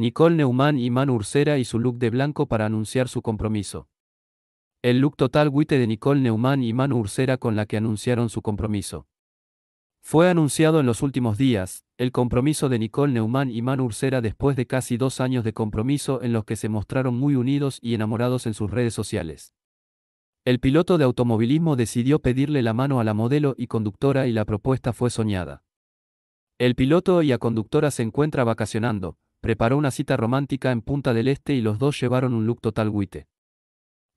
Nicole Neumann y Manu Ursera y su look de blanco para anunciar su compromiso. El look total guite de Nicole Neumann y Manu Ursera con la que anunciaron su compromiso. Fue anunciado en los últimos días, el compromiso de Nicole Neumann y Manu Ursera después de casi dos años de compromiso en los que se mostraron muy unidos y enamorados en sus redes sociales. El piloto de automovilismo decidió pedirle la mano a la modelo y conductora y la propuesta fue soñada. El piloto y la conductora se encuentra vacacionando, preparó una cita romántica en Punta del Este y los dos llevaron un look total guite.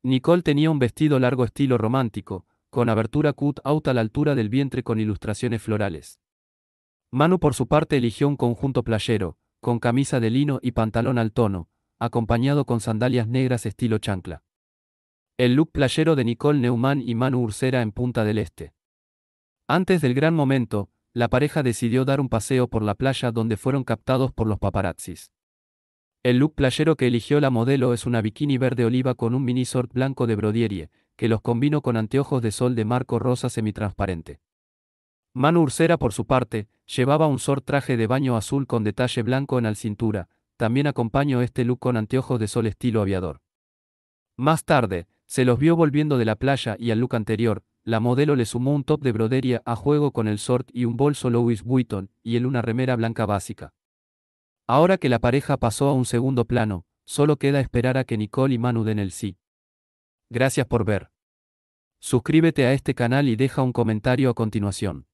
Nicole tenía un vestido largo estilo romántico, con abertura cut out a la altura del vientre con ilustraciones florales. Manu por su parte eligió un conjunto playero, con camisa de lino y pantalón al tono, acompañado con sandalias negras estilo chancla. El look playero de Nicole Neumann y Manu Ursera en Punta del Este. Antes del gran momento, la pareja decidió dar un paseo por la playa donde fueron captados por los paparazzis. El look playero que eligió la modelo es una bikini verde oliva con un minisort blanco de brodierie, que los combinó con anteojos de sol de marco rosa semitransparente. Manu Ursera, por su parte, llevaba un sort traje de baño azul con detalle blanco en la cintura, también acompañó este look con anteojos de sol estilo aviador. Más tarde, se los vio volviendo de la playa y al look anterior, la modelo le sumó un top de brodería a juego con el short y un bolso Louis Vuitton, y él una remera blanca básica. Ahora que la pareja pasó a un segundo plano, solo queda esperar a que Nicole y Manu den el sí. Gracias por ver. Suscríbete a este canal y deja un comentario a continuación.